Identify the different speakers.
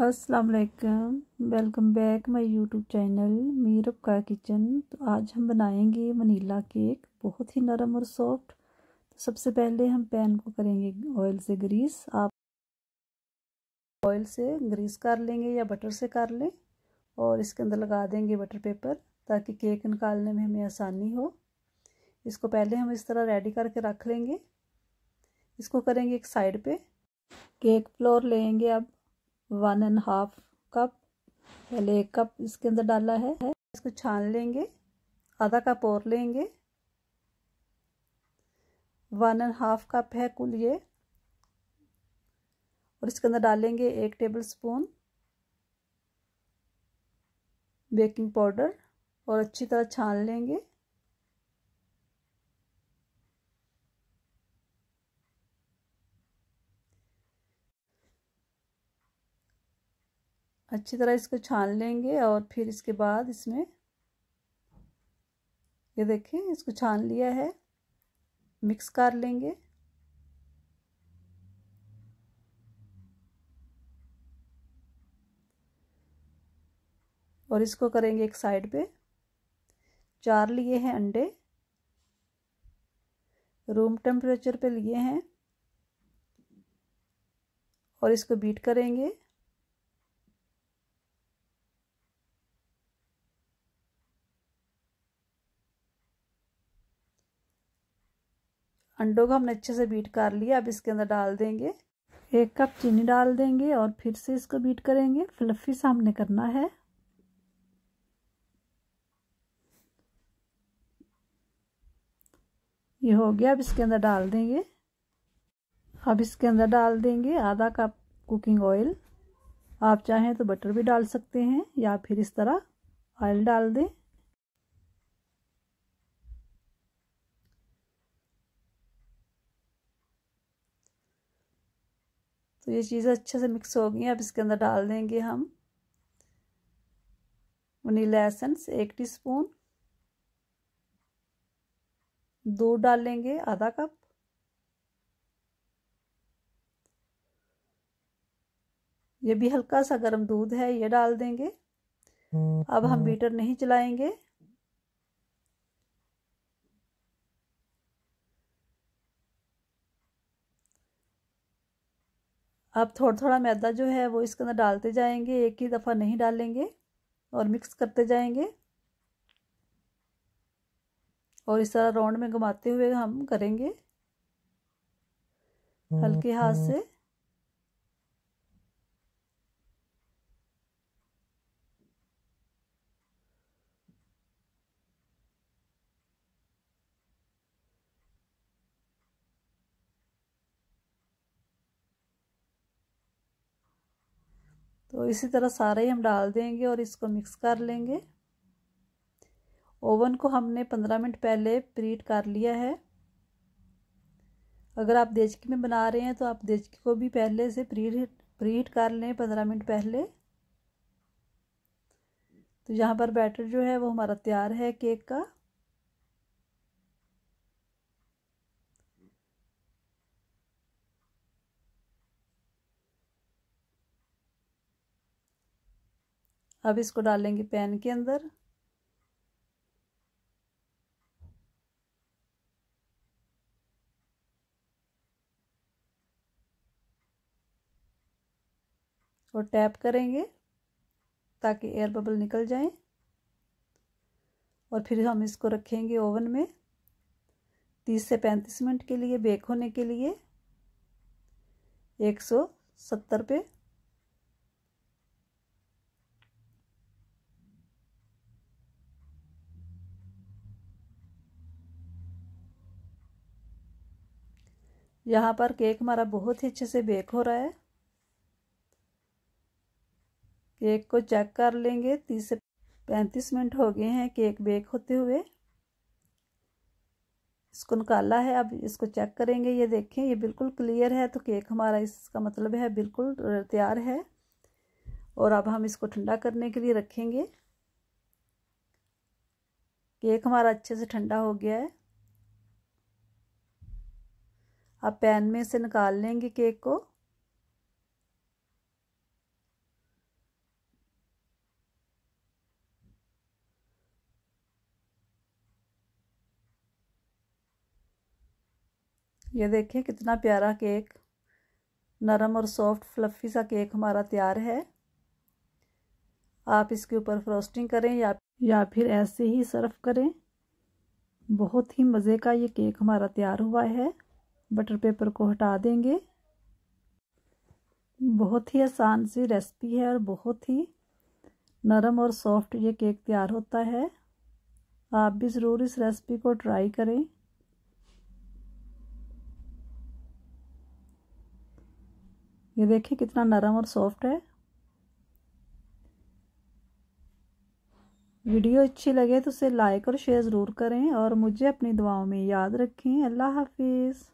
Speaker 1: अस्सलाम वालेकुम welcome back my YouTube channel Meerab का किचन तो आज हम बनाएंगे वनीला केक बहुत ही नरम और सॉफ्ट तो सबसे पहले हम पैन को करेंगे ऑयल से ग्रीस आप ऑयल से ग्रीस कर लेंगे या बटर से कर लें और इसके अंदर लगा देंगे बटर पेपर ताकि केक निकालने में हमें आसानी हो इसको पहले हम इस तरह रेडी करके रख लेंगे इसको करेंगे एक साइड पे केक फ्लोर लेंगे अब वन एंड हाफ कप पहले एक कप इसके अंदर डाला है इसको छान लेंगे आधा कप और लेंगे वन एंड हाफ कप है कुल ये और इसके अंदर डालेंगे एक टेबल स्पून बेकिंग पाउडर और अच्छी तरह छान लेंगे अच्छी तरह इसको छान लेंगे और फिर इसके बाद इसमें ये देखें इसको छान लिया है मिक्स कर लेंगे और इसको करेंगे एक साइड पे चार लिए हैं अंडे रूम टेम्परेचर पे लिए हैं और इसको बीट करेंगे अंडों को हमने अच्छे से बीट कर लिया अब इसके अंदर डाल देंगे एक कप चीनी डाल देंगे और फिर से इसको बीट करेंगे फ्लफी सा हमने करना है ये हो गया अब इसके अंदर डाल देंगे अब इसके अंदर डाल देंगे आधा कप कुकिंग ऑयल आप चाहें तो बटर भी डाल सकते हैं या फिर इस तरह ऑयल डाल दें तो ये चीज़ें अच्छे से मिक्स हो गई अब इसके अंदर डाल देंगे हम वनीला एसेंस एक टीस्पून दूध डाल लेंगे आधा कप ये भी हल्का सा गर्म दूध है ये डाल देंगे
Speaker 2: अब हम बीटर
Speaker 1: हम्म। नहीं चलाएंगे अब थोड़ा थोड़ा मैदा जो है वो इसके अंदर डालते जाएंगे एक ही दफ़ा नहीं डालेंगे और मिक्स करते जाएंगे और इस तरह राउंड में घुमाते हुए हम करेंगे हल्के हाथ हम्म, से तो इसी तरह सारे ही हम डाल देंगे और इसको मिक्स कर लेंगे ओवन को हमने पंद्रह मिनट पहले प्रीट कर लिया है अगर आप देचकी में बना रहे हैं तो आप देचकी को भी पहले से प्रीट प्रीट कर लें पंद्रह मिनट पहले तो यहाँ पर बैटर जो है वो हमारा तैयार है केक का अब इसको डालेंगे पैन के अंदर और टैप करेंगे ताकि एयर बबल निकल जाए और फिर हम इसको रखेंगे ओवन में तीस से पैंतीस मिनट के लिए बेक होने के लिए एक सौ सत्तर पे यहाँ पर केक हमारा बहुत ही अच्छे से बेक हो रहा है केक को चेक कर लेंगे तीस से पैंतीस मिनट हो गए हैं केक बेक होते हुए इसको निकाला है अब इसको चेक करेंगे ये देखें ये बिल्कुल क्लियर है तो केक हमारा इसका मतलब है बिल्कुल तैयार है और अब हम इसको ठंडा करने के लिए रखेंगे केक हमारा अच्छे से ठंडा हो गया है अब पैन में से निकाल लेंगे केक को ये देखें कितना प्यारा केक नरम और सॉफ्ट फ्लफ़ी सा केक हमारा तैयार है आप इसके ऊपर फ्रोस्टिंग करें या या फिर ऐसे ही सर्व करें बहुत ही मज़े का ये केक हमारा तैयार हुआ है बटर पेपर को हटा देंगे बहुत ही आसान सी रेसिपी है और बहुत ही नरम और सॉफ्ट ये केक तैयार होता है आप भी ज़रूर इस रेसिपी को ट्राई करें ये देखिए कितना नरम और सॉफ्ट है वीडियो अच्छी लगे तो उसे लाइक और शेयर ज़रूर करें और मुझे अपनी दुआओं में याद रखें अल्लाह हाफिज़